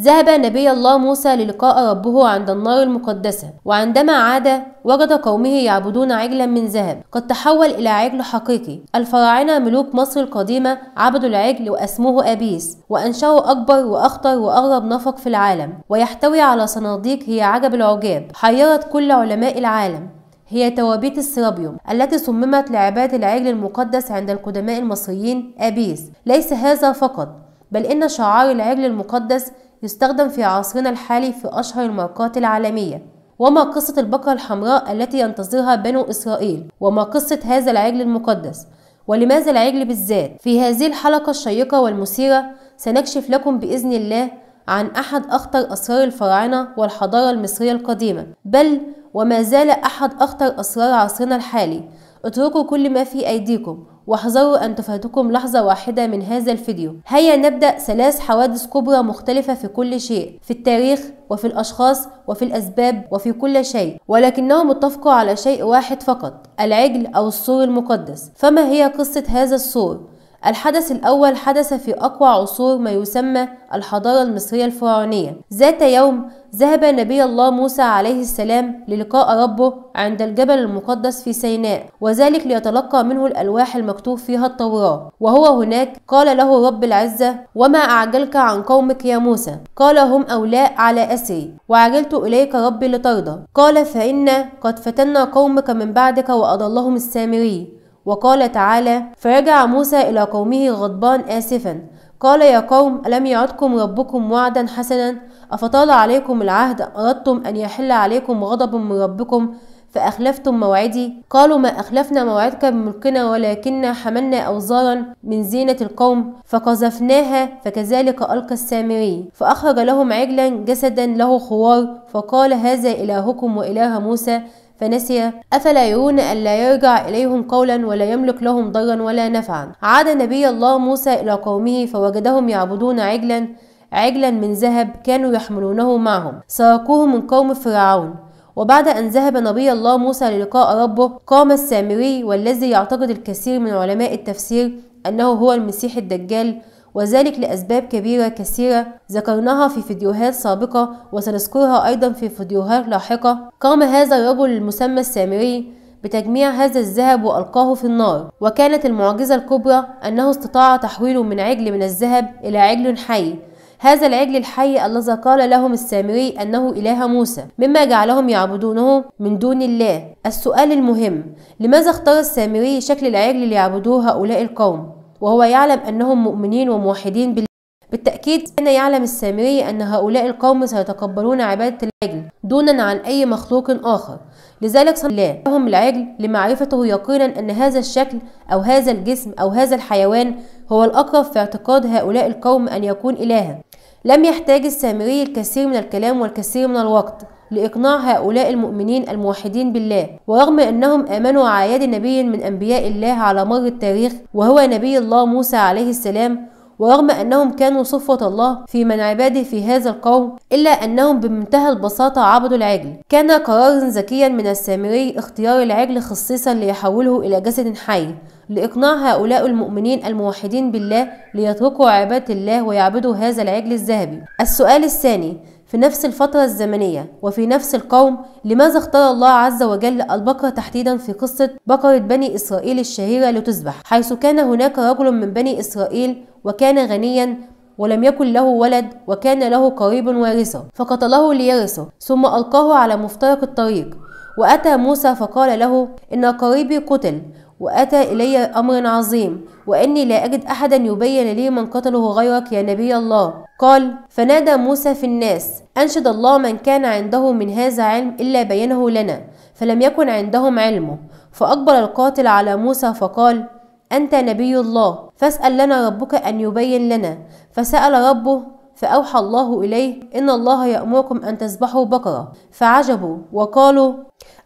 ذهب نبي الله موسى للقاء ربه عند النار المقدسة وعندما عاد وجد قومه يعبدون عجلا من ذهب قد تحول إلى عجل حقيقي الفراعنة ملوك مصر القديمة عبدوا العجل وأسموه أبيس وأنشأوا أكبر وأخطر وأغرب نفق في العالم ويحتوي على صناديق هي عجب العجاب حيرت كل علماء العالم هي توابيت السرابيوم التي صممت لعبادة العجل المقدس عند القدماء المصريين أبيس ليس هذا فقط بل إن شعار العجل المقدس يستخدم في عصرنا الحالي في أشهر الماركات العالمية وما قصة البقرة الحمراء التي ينتظرها بنو إسرائيل وما قصة هذا العجل المقدس ولماذا العجل بالذات في هذه الحلقة الشيقة والمثيرة سنكشف لكم بإذن الله عن أحد أخطر أسرار الفراعنة والحضارة المصرية القديمة بل وما زال أحد أخطر أسرار عصرنا الحالي اتركوا كل ما في أيديكم واحذروا أن تفاتكم لحظة واحدة من هذا الفيديو هيا نبدأ ثلاث حوادث كبرى مختلفة في كل شيء في التاريخ وفي الأشخاص وفي الأسباب وفي كل شيء ولكنهم اتفقوا على شيء واحد فقط العجل أو السور المقدس فما هي قصة هذا السور الحدث الأول حدث في أقوى عصور ما يسمى الحضارة المصرية الفرعونية ذات يوم ذهب نبي الله موسى عليه السلام للقاء ربه عند الجبل المقدس في سيناء وذلك ليتلقى منه الألواح المكتوب فيها التوراة وهو هناك قال له رب العزة وما أعجلك عن قومك يا موسى قال هم أولاء على أسري وعجلت إليك ربي لترضى قال فإنا قد فتنا قومك من بعدك وأضلهم السامري وقال تعالى فرجع موسى إلى قومه غضبان آسفا قال يا قوم ألم يعدكم ربكم وعدا حسنا أفطال عليكم العهد أردتم أن يحل عليكم غضب من ربكم فأخلفتم موعدي قالوا ما أخلفنا موعدك بملكنا ولكن حملنا أوزارا من زينة القوم فقذفناها فكذلك ألقى السامري فأخرج لهم عجلا جسدا له خوار فقال هذا إلهكم وإله موسى فنسي أفلا يرون ألا يرجع إليهم قولا ولا يملك لهم ضرا ولا نفعا عاد نبي الله موسى إلى قومه فوجدهم يعبدون عجلا عجلا من ذهب كانوا يحملونه معهم سرقوه من قوم فرعون وبعد أن ذهب نبي الله موسى للقاء ربه قام السامري والذي يعتقد الكثير من علماء التفسير أنه هو المسيح الدجال وذلك لأسباب كبيرة كثيرة ذكرناها في فيديوهات سابقة وسنذكرها أيضا في فيديوهات لاحقة قام هذا الرجل المسمى السامري بتجميع هذا الذهب وألقاه في النار وكانت المعجزة الكبرى أنه استطاع تحويله من عجل من الذهب إلى عجل حي هذا العجل الحي الذي قال لهم السامري أنه إله موسى مما جعلهم يعبدونه من دون الله السؤال المهم لماذا اختار السامري شكل العجل ليعبدوه هؤلاء القوم وهو يعلم أنهم مؤمنين وموحدين بال... بالتأكيد كان يعلم السامري أن هؤلاء القوم سيتقبلون عبادة العجل دونا عن أي مخلوق آخر لذلك صلى الله العجل لمعرفته يقينا أن هذا الشكل أو هذا الجسم أو هذا الحيوان هو الأقرب في اعتقاد هؤلاء القوم أن يكون إلها لم يحتاج السامري الكثير من الكلام والكثير من الوقت لإقناع هؤلاء المؤمنين الموحدين بالله ورغم أنهم آمنوا على يد نبي من أنبياء الله على مر التاريخ وهو نبي الله موسى عليه السلام ورغم أنهم كانوا صفوة الله في من عباده في هذا القوم إلا أنهم بمنتهى البساطة عبدوا العجل كان قرارا ذكيا من السامري اختيار العجل خصيصا ليحوله إلى جسد حي لإقناع هؤلاء المؤمنين الموحدين بالله ليتركوا عبادة الله ويعبدوا هذا العجل الذهبي السؤال الثاني في نفس الفترة الزمنية وفي نفس القوم لماذا اختار الله عز وجل البقرة تحديدا في قصة بقرة بني إسرائيل الشهيرة لتذبح حيث كان هناك رجل من بني إسرائيل وكان غنيا ولم يكن له ولد وكان له قريب وارثه فقتله ليرثه ثم ألقاه على مفترق الطريق وأتى موسى فقال له إن قريبي قتل وأتى إلي أمر عظيم وإني لا أجد أحدا يبين لي من قتله غيرك يا نبي الله قال فنادى موسى في الناس أنشد الله من كان عنده من هذا علم إلا بينه لنا فلم يكن عندهم علمه فأقبل القاتل على موسى فقال أنت نبي الله فاسأل لنا ربك أن يبين لنا فسأل ربه فأوحى الله إليه إن الله يأمركم أن تذبحوا بقرة فعجبوا وقالوا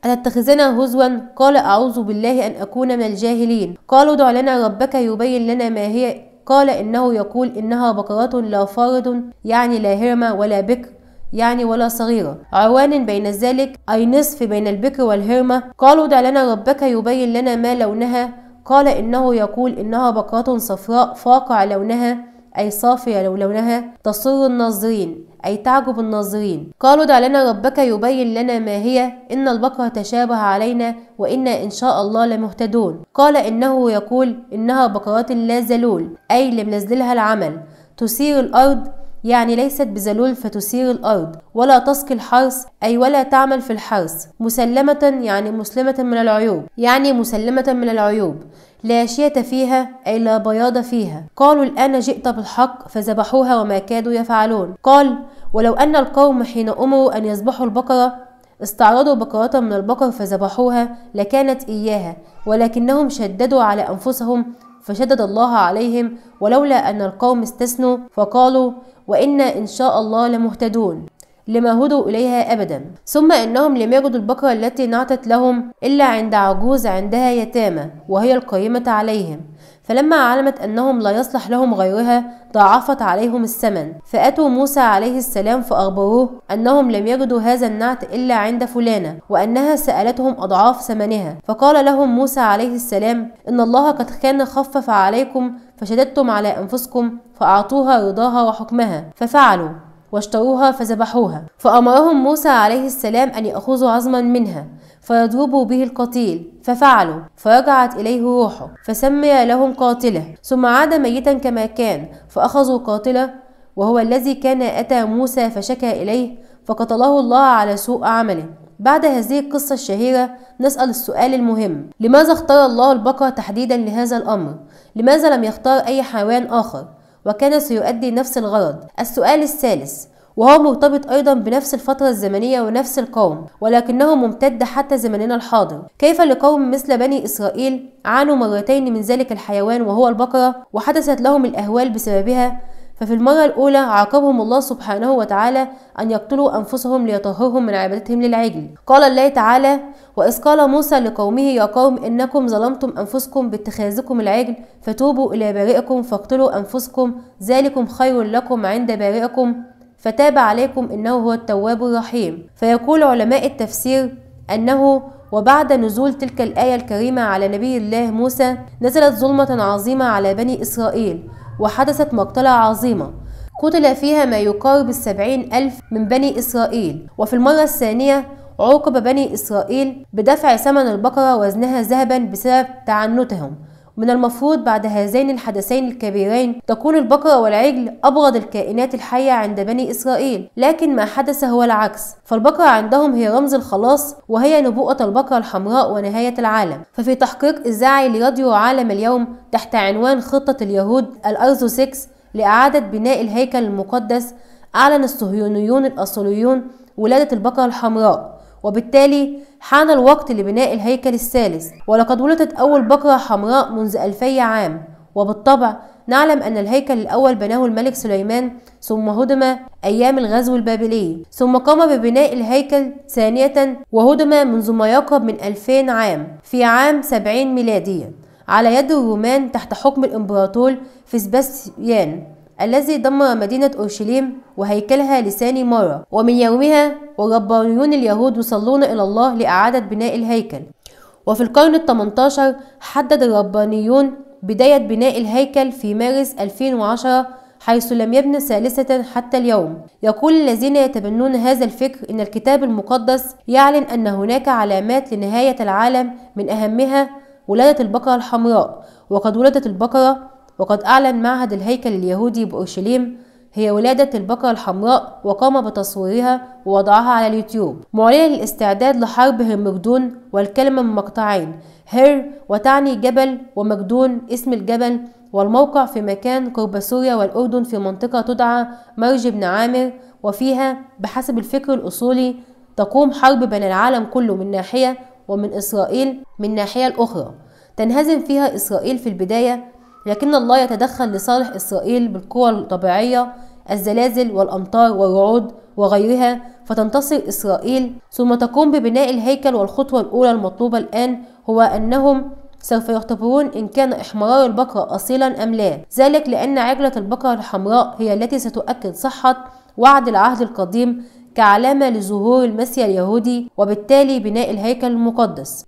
أتتخذنا هزوا قال أعوذ بالله أن أكون من الجاهلين قالوا دع لنا ربك يبين لنا ما هي قال إنه يقول إنها بقرة لا فارض يعني لا هرمة ولا بكر يعني ولا صغيرة عوان بين ذلك أي نصف بين البكر والهرمة قالوا دع لنا ربك يبين لنا ما لونها قال إنه يقول إنها بقرة صفراء فاقع لونها أي صافية لولونها تسر الناظرين أي تعجب الناظرين قالوا دع لنا ربك يبين لنا ما هي إن البقرة تشابه علينا وإنا إن شاء الله لمهتدون قال إنه يقول إنها بقرات لا زلول أي لم نزلها العمل تثير الأرض يعني ليست بذلول فتثير الأرض ولا تسقي الحرث أي ولا تعمل في الحرث مسلمة يعني مسلمة من العيوب يعني مسلمة من العيوب لا شية فيها أي لا بياض فيها قالوا الآن جئت بالحق فذبحوها وما كادوا يفعلون قال ولو أن القوم حين أمروا أن يذبحوا البقرة استعرضوا بقرة من البقر فذبحوها لكانت إياها ولكنهم شددوا على أنفسهم فشدد الله عليهم ولولا أن القوم استثنوا فقالوا وإنا إن شاء الله لمهتدون لما هدوا إليها أبدا ثم إنهم لم يجدوا البقرة التي نعتت لهم إلا عند عجوز عندها يتامى وهي القيمة عليهم فلما علمت أنهم لا يصلح لهم غيرها ضاعفت عليهم الثمن فأتوا موسى عليه السلام فأخبروه أنهم لم يجدوا هذا النعت إلا عند فلانة وأنها سألتهم أضعاف ثمنها فقال لهم موسى عليه السلام إن الله قد كان خفف عليكم فشددتم على أنفسكم فأعطوها رضاها وحكمها ففعلوا واشتروها فذبحوها فأمرهم موسى عليه السلام أن يأخذوا عظما منها فيضربوا به القتيل ففعلوا فرجعت إليه روحه فسمي لهم قاتله ثم عاد ميتا كما كان فأخذوا قاتله وهو الذي كان أتى موسى فشكى إليه فقتله الله على سوء عمله بعد هذه القصة الشهيرة نسأل السؤال المهم لماذا اختار الله البقرة تحديدا لهذا الأمر؟ لماذا لم يختار أي حيوان آخر؟ وكان سيؤدي نفس الغرض السؤال الثالث وهو مرتبط أيضا بنفس الفترة الزمنية ونفس القوم ولكنه ممتد حتى زمننا الحاضر كيف لقوم مثل بني إسرائيل عانوا مرتين من ذلك الحيوان وهو البقرة وحدثت لهم الأهوال بسببها ففي المرة الأولى عاقبهم الله سبحانه وتعالى أن يقتلوا أنفسهم ليطهرهم من عبادتهم للعجل قال الله تعالى وإذ قال موسى لقومه يا قوم إنكم ظلمتم أنفسكم باتخاذكم العجل فتوبوا إلى بارئكم فاقتلوا أنفسكم ذلكم خير لكم عند بارئكم فتاب عليكم إنه هو التواب الرحيم فيقول علماء التفسير أنه وبعد نزول تلك الآية الكريمة على نبي الله موسى نزلت ظلمة عظيمة على بني إسرائيل وحدثت مقتلة عظيمة قتل فيها ما يقارب السبعين ألف من بني إسرائيل وفي المرة الثانية عوقب بني إسرائيل بدفع ثمن البقرة وزنها ذهبا بسبب تعنتهم من المفروض بعد هذين الحدثين الكبيرين تكون البقرة والعجل أبغض الكائنات الحية عند بني إسرائيل لكن ما حدث هو العكس فالبقرة عندهم هي رمز الخلاص وهي نبوءة البقرة الحمراء ونهاية العالم ففي تحقيق إذاعي لراديو عالم اليوم تحت عنوان خطة اليهود الأرزو 6 لإعادة بناء الهيكل المقدس أعلن الصهيونيون الأصليون ولادة البقرة الحمراء وبالتالي حان الوقت لبناء الهيكل الثالث ولقد ولدت أول بقرة حمراء منذ ألفي عام وبالطبع نعلم أن الهيكل الأول بناه الملك سليمان ثم هدم أيام الغزو البابلي ثم قام ببناء الهيكل ثانية وهدم منذ ما يقرب من 2000 عام في عام 70 ميلاديا على يد الرومان تحت حكم الإمبراطور فيسباسيان الذي ضم مدينة أورشليم وهيكلها لثاني مرة ومن يومها وجباريون اليهود يصلون إلى الله لإعادة بناء الهيكل وفي القرن ال 18 حدد الربانيون بداية بناء الهيكل في مارس 2010 حيث لم يبن ثالثة حتى اليوم يقول الذين يتبنون هذا الفكر إن الكتاب المقدس يعلن أن هناك علامات لنهاية العالم من أهمها ولادة البقرة الحمراء وقد ولدت البقرة وقد أعلن معهد الهيكل اليهودي بأورشليم هي ولادة البقرة الحمراء وقام بتصويرها ووضعها على اليوتيوب معلنا الاستعداد لحرب هرمجدون والكلمة من مقطعين هر وتعني جبل ومجدون اسم الجبل والموقع في مكان قرب سوريا والأردن في منطقة تدعى مرج بن عامر وفيها بحسب الفكر الأصولي تقوم حرب بين العالم كله من ناحية ومن إسرائيل من ناحية الأخرى تنهزم فيها إسرائيل في البداية لكن الله يتدخل لصالح إسرائيل بالقوى الطبيعية الزلازل والأمطار والرعود وغيرها فتنتصر إسرائيل ثم تقوم ببناء الهيكل والخطوة الأولى المطلوبة الآن هو أنهم سوف يختبرون إن كان إحمرار البقرة أصيلا أم لا ذلك لأن عجلة البقرة الحمراء هي التي ستؤكد صحة وعد العهد القديم كعلامة لظهور المسيا اليهودي وبالتالي بناء الهيكل المقدس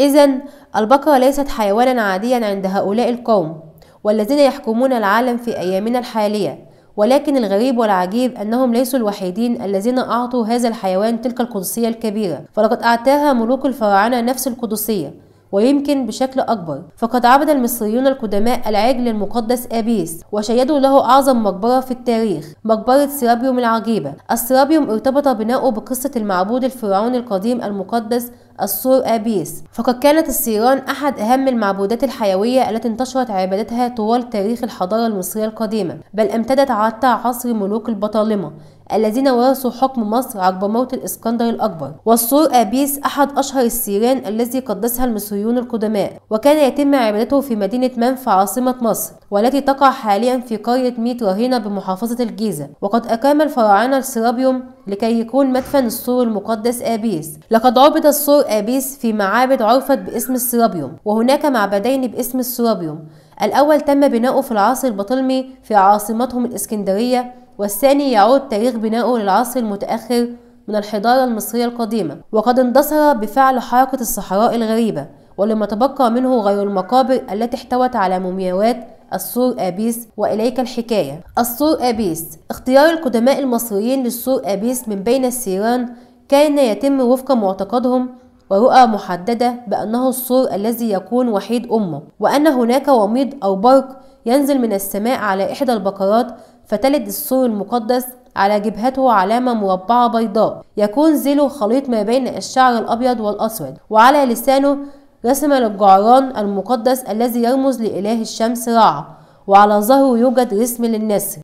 إذا البقرة ليست حيوانا عاديا عند هؤلاء القوم والذين يحكمون العالم في أيامنا الحالية ولكن الغريب والعجيب أنهم ليسوا الوحيدين الذين أعطوا هذا الحيوان تلك القدسية الكبيرة فلقد أعطاها ملوك الفراعنة نفس القدسية ويمكن بشكل أكبر فقد عبد المصريون القدماء العجل المقدس أبيس وشيدوا له أعظم مقبرة في التاريخ مقبرة سيرابيوم العجيبة السيرابيوم ارتبط بناؤه بقصة المعبود الفرعون القديم المقدس الصور أبيس فقد كانت السيران أحد أهم المعبودات الحيوية التي انتشرت عبادتها طوال تاريخ الحضارة المصرية القديمة بل امتدت حتى عصر ملوك البطالمة الذين ورثوا حكم مصر عقب موت الإسكندر الأكبر والسور أبيس أحد أشهر السيران الذي قدسها المصريون القدماء وكان يتم عبادته في مدينة منف عاصمة مصر والتي تقع حاليا في قرية ميت رهينة بمحافظة الجيزة وقد أقام الفراعنة السرابيوم لكي يكون مدفن السور المقدس أبيس لقد عبد السور أبيس في معابد عرفت باسم السرابيوم وهناك معبدين باسم السرابيوم الأول تم بناؤه في العصر البطلمي في عاصمتهم الإسكندرية والثاني يعود تاريخ بنائه للعصر المتأخر من الحضارة المصرية القديمة وقد اندثر بفعل حركة الصحراء الغريبة ولما تبقى منه غير المقابر التي احتوت على مومياوات السور أبيس وإليك الحكاية السور أبيس اختيار القدماء المصريين للسور أبيس من بين السيران كان يتم وفق معتقدهم ورؤى محددة بأنه السور الذي يكون وحيد أمه وأن هناك وميض أو برق ينزل من السماء على إحدى البقرات فتلد السوء المقدس على جبهته علامة مربعة بيضاء يكون ذيله خليط ما بين الشعر الأبيض والأسود وعلى لسانه رسم للجعران المقدس الذي يرمز لإله الشمس رع وعلى ظهره يوجد رسم للنسر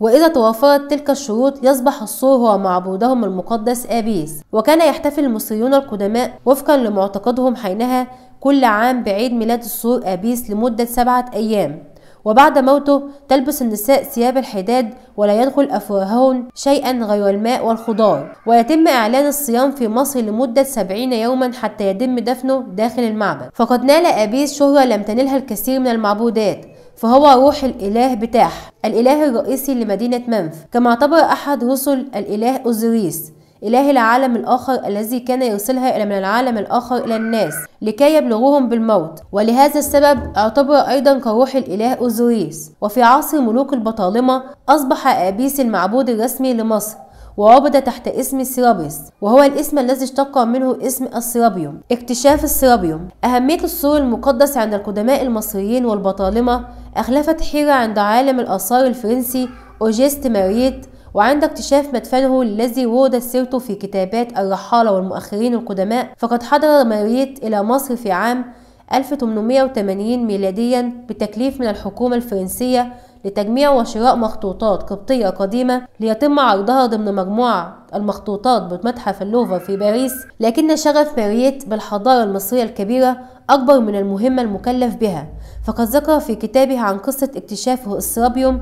وإذا توفرت تلك الشروط يصبح الصور هو معبودهم المقدس آبيس وكان يحتفل المصريون القدماء وفقا لمعتقدهم حينها كل عام بعيد ميلاد الصور آبيس لمدة سبعة أيام وبعد موته تلبس النساء ثياب الحداد ولا يدخل أفواههن شيئا غير الماء والخضار ويتم إعلان الصيام في مصر لمدة 70 يوما حتى يتم دفنه داخل المعبد فقد نال أبيس شهرة لم تنلها الكثير من المعبودات فهو روح الإله بتاح الإله الرئيسي لمدينة منف كما اعتبر أحد رسل الإله أوزوريس إله العالم الآخر الذي كان يرسلها إلى من العالم الآخر إلى الناس لكي يبلغوهم بالموت ولهذا السبب اعتبر أيضا كروح الإله أوزوريس وفي عصر ملوك البطالمة أصبح أبيس المعبود الرسمي لمصر وعبد تحت اسم سيرابيس وهو الاسم الذي اشتق منه اسم السيرابيوم اكتشاف السيرابيوم أهمية السور المقدس عند القدماء المصريين والبطالمة أخلفت حيرة عند عالم الآثار الفرنسي أوجيست ماريت وعند اكتشاف مدفنه الذي ورد سيرته في كتابات الرحالة والمؤخرين القدماء فقد حضر ماريت إلى مصر في عام 1880 ميلاديا بتكليف من الحكومة الفرنسية لتجميع وشراء مخطوطات قبطية قديمة ليتم عرضها ضمن مجموعة المخطوطات بمتحف اللوفر في باريس لكن شغف ماريت بالحضارة المصرية الكبيرة أكبر من المهمة المكلف بها فقد ذكر في كتابه عن قصة اكتشافه السرابيوم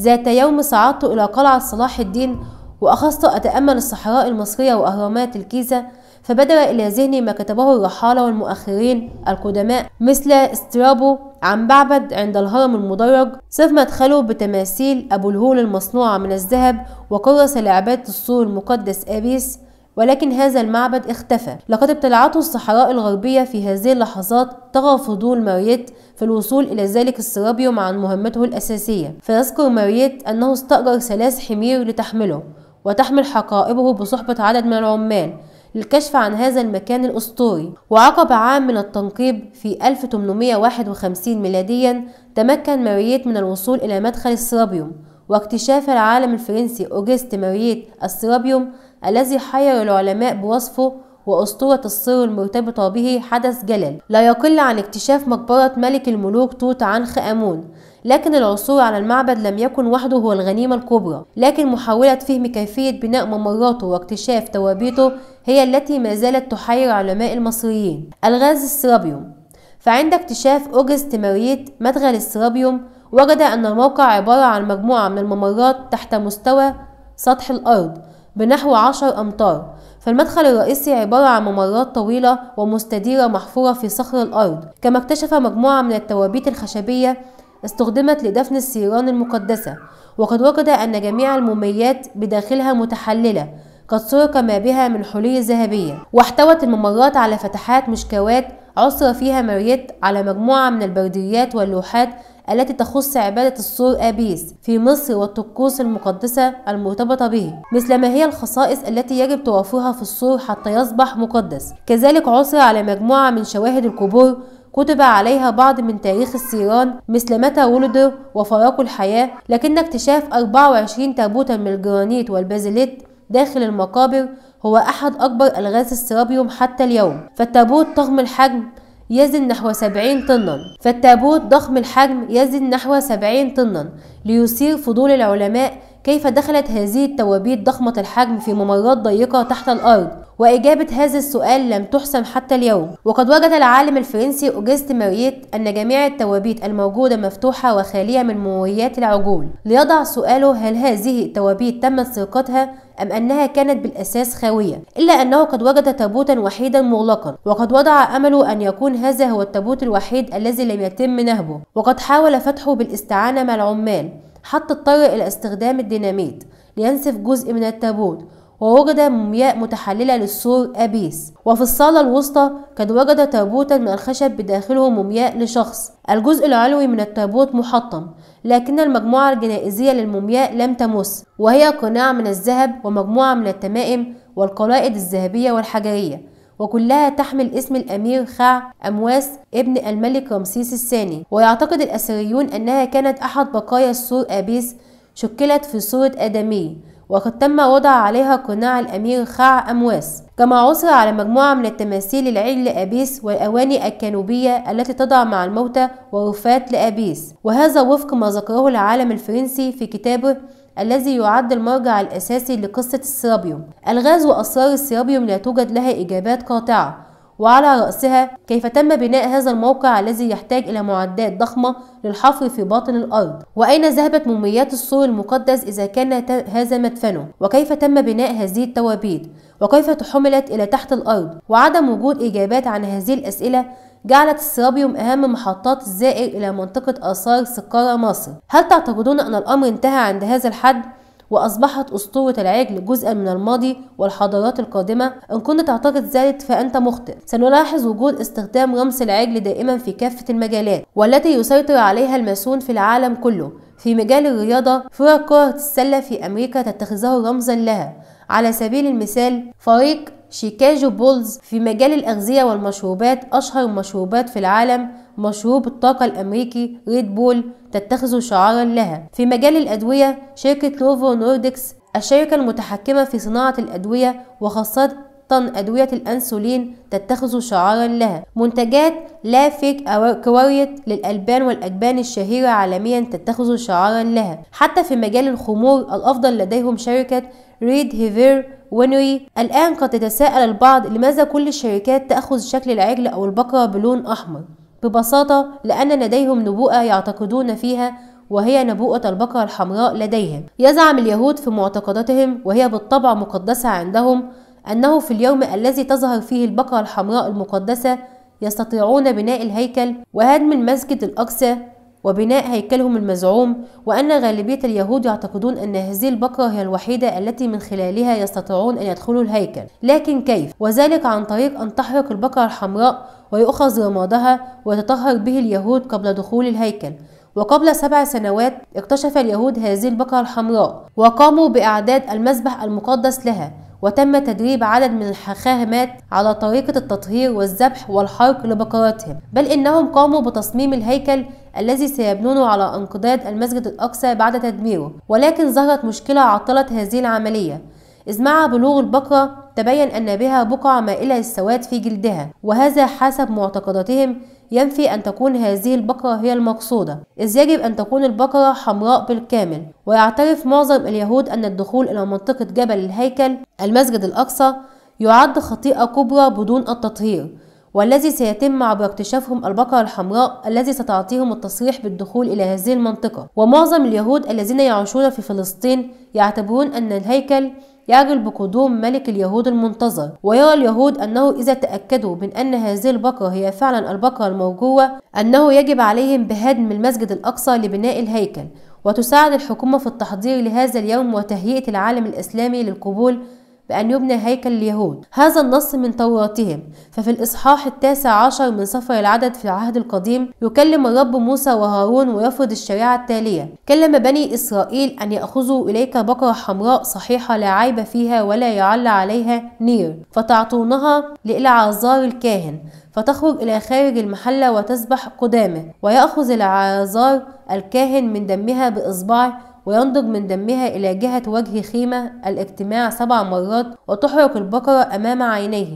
ذات يوم صعدت إلى قلعة صلاح الدين وأخذت أتأمل الصحراء المصرية وأهرامات الكيزة فبدر إلى ذهني ما كتبه الرحالة والمؤخرين القدماء مثل استرابو عن بعبد عند الهرم المدرج صف مدخله بتماثيل أبو الهول المصنوعة من الذهب وكرس لعبات السور المقدس أبيس ولكن هذا المعبد اختفى لقد ابتلعته الصحراء الغربية في هذه اللحظات طغى فضول ماريت في الوصول إلى ذلك السرابيوم عن مهمته الأساسية فيذكر ماريت أنه استأجر ثلاث حمير لتحمله وتحمل حقائبه بصحبة عدد من العمال للكشف عن هذا المكان الأسطوري وعقب عام من التنقيب في 1851 ميلاديا تمكن ماريت من الوصول إلى مدخل السرابيوم واكتشاف العالم الفرنسي أوجست ماريت السرابيوم الذي حير العلماء بوصفه وأسطورة السر المرتبطة به حدث جلل لا يقل عن اكتشاف مقبرة ملك الملوك توت عنخ آمون لكن العثور على المعبد لم يكن وحده هو الغنيمة الكبرى لكن محاولة فهم كيفية بناء ممراته واكتشاف توابيته هي التي ما زالت تحير علماء المصريين الغاز السرابيوم فعند اكتشاف أوجست ماريت مدخل السرابيوم وجد أن الموقع عبارة عن مجموعة من الممرات تحت مستوى سطح الأرض بنحو عشر أمتار فالمدخل الرئيسي عبارة عن ممرات طويلة ومستديرة محفورة في صخر الأرض كما اكتشف مجموعة من التوابيت الخشبية استخدمت لدفن السيران المقدسة وقد وجد أن جميع الموميات بداخلها متحللة قد سرق ما بها من حلي ذهبية واحتوت الممرات على فتحات مشكوات عثر فيها مريت على مجموعة من البرديات واللوحات التي تخص عبادة الصور أبيس في مصر والطقوس المقدسة المرتبطة به مثل ما هي الخصائص التي يجب توافرها في الصور حتى يصبح مقدس كذلك عثر على مجموعة من شواهد القبور كتب عليها بعض من تاريخ السيران مثل متى ولدوا وفراقوا الحياة لكن اكتشاف 24 تابوتا من الجرانيت والبازليت داخل المقابر هو أحد أكبر ألغاز السرابيوم حتى اليوم فالتابوت ضخم الحجم يزن نحو 70 طنا فالتابوت ضخم الحجم يزن نحو 70 طنا ليثير فضول العلماء كيف دخلت هذه التوابيت ضخمة الحجم في ممرات ضيقة تحت الأرض وإجابة هذا السؤال لم تحسم حتى اليوم وقد وجد العالم الفرنسي أوجست ماريت أن جميع التوابيت الموجودة مفتوحة وخالية من مويات العجول ليضع سؤاله هل هذه التوابيت تمت سرقتها أم أنها كانت بالأساس خاوية إلا أنه قد وجد تابوتا وحيدا مغلقا وقد وضع أمله أن يكون هذا هو التابوت الوحيد الذي لم يتم نهبه وقد حاول فتحه بالاستعانة مع العمال حط الطائر إلى استخدام الديناميت لينسف جزء من التابوت ووجد مومياء متحللة للسور أبيس وفي الصالة الوسطى قد وجد تابوتا من الخشب بداخله مومياء لشخص الجزء العلوي من التابوت محطم لكن المجموعة الجنائزية للمومياء لم تمس وهي قناع من الذهب ومجموعة من التمائم والقلائد الذهبية والحجرية وكلها تحمل اسم الأمير خع أمواس ابن الملك رمسيس الثاني ويعتقد الاثريون أنها كانت أحد بقايا السور أبيس شكلت في صورة آدمي وقد تم وضع عليها قناع الأمير خاع أمواس كما عثر على مجموعة من التماثيل العيل لأبيس والأواني الكانوبية التي تضع مع الموتى ورفات لأبيس وهذا وفق ما ذكره العالم الفرنسي في كتابه الذي يعد المرجع الأساسي لقصة السيرابيوم ألغاز وأسرار السيرابيوم لا توجد لها إجابات قاطعة وعلى رأسها كيف تم بناء هذا الموقع الذي يحتاج إلى معدات ضخمة للحفر في باطن الأرض وأين ذهبت مميات السور المقدس إذا كان هذا مدفنه وكيف تم بناء هذه التوابيت وكيف تحملت إلى تحت الأرض وعدم وجود إجابات عن هذه الأسئلة جعلت السرابيوم أهم محطات الزائر إلى منطقة آثار سكارى مصر هل تعتقدون أن الأمر انتهى عند هذا الحد؟ وأصبحت أسطورة العجل جزءا من الماضي والحضارات القادمة إن كنت تعتقد ذلك فأنت مخطئ سنلاحظ وجود استخدام رمز العجل دائما في كافة المجالات والتي يسيطر عليها الماسون في العالم كله في مجال الرياضة فرق كرة السلة في أمريكا تتخذه رمزا لها على سبيل المثال فريق شيكاجو بولز في مجال الأغذية والمشروبات أشهر المشروبات في العالم مشروب الطاقة الأمريكي ريد بول تتخذ شعارا لها في مجال الأدوية شركة نوفو نوردكس الشركة المتحكمة في صناعة الأدوية وخاصة أدوية الأنسولين تتخذ شعارا لها منتجات لافيك أو كواريت للألبان والأجبان الشهيرة عالميا تتخذ شعارا لها حتى في مجال الخمور الأفضل لديهم شركة ريد هيفير ونوي الآن قد يتساءل البعض لماذا كل الشركات تأخذ شكل العجل أو البقرة بلون أحمر ببساطة لأن لديهم نبوءة يعتقدون فيها وهي نبوءة البقرة الحمراء لديهم يزعم اليهود في معتقداتهم وهي بالطبع مقدسة عندهم أنه في اليوم الذي تظهر فيه البقرة الحمراء المقدسة يستطيعون بناء الهيكل وهدم المسجد الأقصى وبناء هيكلهم المزعوم وأن غالبية اليهود يعتقدون أن هذه البقرة هي الوحيدة التي من خلالها يستطيعون أن يدخلوا الهيكل لكن كيف؟ وذلك عن طريق أن تحرق البقرة الحمراء ويؤخذ رمادها ويتطهر به اليهود قبل دخول الهيكل وقبل سبع سنوات اكتشف اليهود هذه البقرة الحمراء وقاموا بإعداد المسبح المقدس لها وتم تدريب عدد من الحاخامات على طريقة التطهير والذبح والحرق لبقراتهم بل إنهم قاموا بتصميم الهيكل الذي سيبنونه على انقضاض المسجد الأقصى بعد تدميره ولكن ظهرت مشكلة عطلت هذه العملية إذ مع بلوغ البقرة تبين أن بها بقع مائلة للسواد في جلدها وهذا حسب معتقداتهم ينفي أن تكون هذه البقرة هي المقصودة إذ يجب أن تكون البقرة حمراء بالكامل ويعترف معظم اليهود أن الدخول إلى منطقة جبل الهيكل المسجد الأقصى يعد خطيئة كبرى بدون التطهير والذي سيتم عبر اكتشافهم البقرة الحمراء الذي ستعطيهم التصريح بالدخول إلى هذه المنطقة ومعظم اليهود الذين يعيشون في فلسطين يعتبرون أن الهيكل يعجل بقدوم ملك اليهود المنتظر ويرى اليهود أنه إذا تأكدوا من أن هذه البقرة هي فعلا البقرة الموجوة أنه يجب عليهم بهدم المسجد الأقصى لبناء الهيكل وتساعد الحكومة في التحضير لهذا اليوم وتهيئة العالم الإسلامي للقبول بأن يبنى هيكل اليهود هذا النص من توراتهم ففي الإصحاح التاسع عشر من سفر العدد في العهد القديم يكلم الرب موسى وهارون ويفرض الشريعة التالية كلم بني إسرائيل أن يأخذوا إليك بقرة حمراء صحيحة لا عيب فيها ولا يعلى عليها نير فتعطونها لإلعازار الكاهن فتخرج إلى خارج المحلة وتسبح قدامه ويأخذ العازار الكاهن من دمها بإصبعه وينضج من دمها إلى جهة وجه خيمة الاجتماع سبع مرات وتحرق البقرة أمام عينيه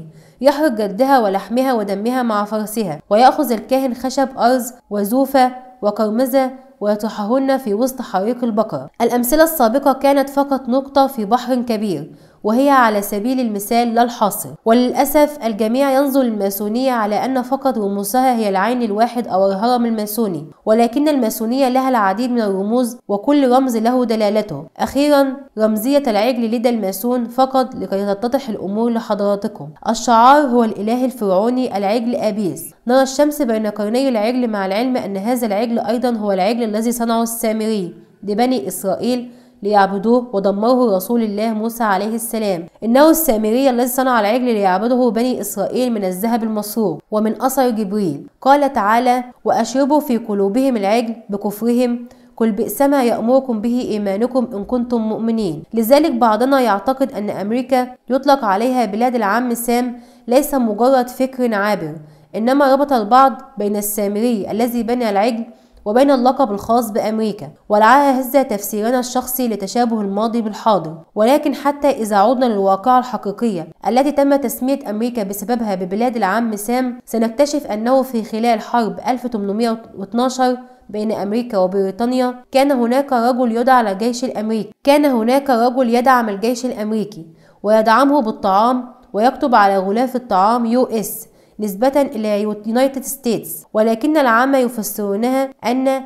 يحرق جلدها ولحمها ودمها مع فرسها ويأخذ الكاهن خشب أرز وزوفة وقرمزة ويطرحهن في وسط حريق البقر الأمثلة السابقة كانت فقط نقطة في بحر كبير وهي على سبيل المثال لا الحاصل وللأسف الجميع ينظر للماسونية على أن فقط رموزها هي العين الواحد أو الهرم الماسوني ولكن الماسونية لها العديد من الرموز وكل رمز له دلالته أخيرا رمزية العجل لدى الماسون فقط لكي تتضح الأمور لحضراتكم الشعار هو الإله الفرعوني العجل أبيس نرى الشمس بين قرني العجل مع العلم أن هذا العجل أيضا هو العجل الذي صنعه السامري لبني إسرائيل ليعبدوه ودمره رسول الله موسى عليه السلام إنه السامري الذي صنع العجل ليعبده بني إسرائيل من الذهب المصروف ومن أثر جبريل قال تعالى وأشربوا في قلوبهم العجل بكفرهم قل بئس ما يأمركم به إيمانكم إن كنتم مؤمنين لذلك بعضنا يعتقد أن أمريكا يطلق عليها بلاد العم سام ليس مجرد فكر عابر إنما ربط البعض بين السامري الذي بنى العجل وبين اللقب الخاص بأمريكا ولعل هذا تفسيرنا الشخصي لتشابه الماضي بالحاضر ولكن حتى إذا عدنا للواقعة الحقيقية التي تم تسمية أمريكا بسببها ببلاد العم سام سنكتشف أنه في خلال حرب 1812 بين أمريكا وبريطانيا كان هناك رجل يدعى الجيش الأمريكي كان هناك رجل يدعم الجيش الأمريكي ويدعمه بالطعام ويكتب على غلاف الطعام يو اس نسبة إلى يونايتد ستيتس ولكن العامة يفسرونها أن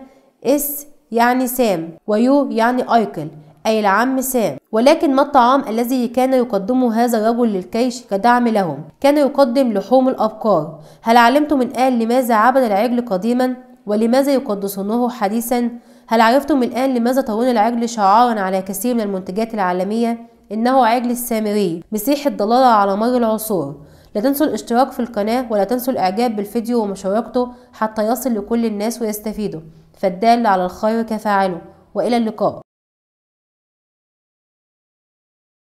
اس يعني سام ويو يعني أيكل أي العم سام ولكن ما الطعام الذي كان يقدمه هذا الرجل للكيش كدعم لهم كان يقدم لحوم الأبقار هل علمتم من الآن لماذا عبد العجل قديما ولماذا يقدسونه حديثا هل عرفتم الآن لماذا ترون العجل شعارا على كثير من المنتجات العالمية إنه عجل السامري مسيح الضلالة على مر العصور لا تنسوا الاشتراك في القناة ولا تنسوا الاعجاب بالفيديو ومشاركته حتى يصل لكل الناس ويستفيدوا فالدال على الخير كفاعله والى اللقاء